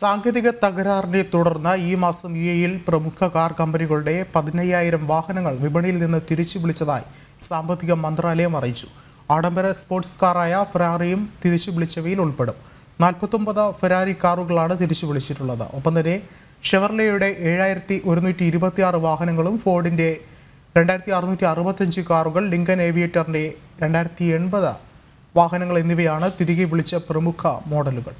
സാങ്കേതിക തകരാറിനെ തുടർന്ന് ഈ മാസം യു എയിൽ പ്രമുഖ കാർ കമ്പനികളുടെ പതിനയ്യായിരം വാഹനങ്ങൾ വിപണിയിൽ നിന്ന് തിരിച്ചു വിളിച്ചതായി സാമ്പത്തിക മന്ത്രാലയം അറിയിച്ചു ആഡംബര സ്പോർട്സ് കാറായ ഫെറാറിയും തിരിച്ചു വിളിച്ചവയിൽ ഉൾപ്പെടും നാൽപ്പത്തൊമ്പത് ഫെറാറി കാറുകളാണ് തിരിച്ചു വിളിച്ചിട്ടുള്ളത് ഒപ്പം തന്നെ ഷെവർലയുടെ ഏഴായിരത്തി ഒരുന്നൂറ്റി ഇരുപത്തിയാറ് വാഹനങ്ങളും ഫോർഡിൻ്റെ രണ്ടായിരത്തി അറുന്നൂറ്റി അറുപത്തഞ്ച് കാറുകൾ ലിങ്കൻ ഏവിയേറ്ററിൻ്റെ രണ്ടായിരത്തി എൺപത് വാഹനങ്ങൾ എന്നിവയാണ് തിരികെ വിളിച്ച പ്രമുഖ മോഡലുകൾ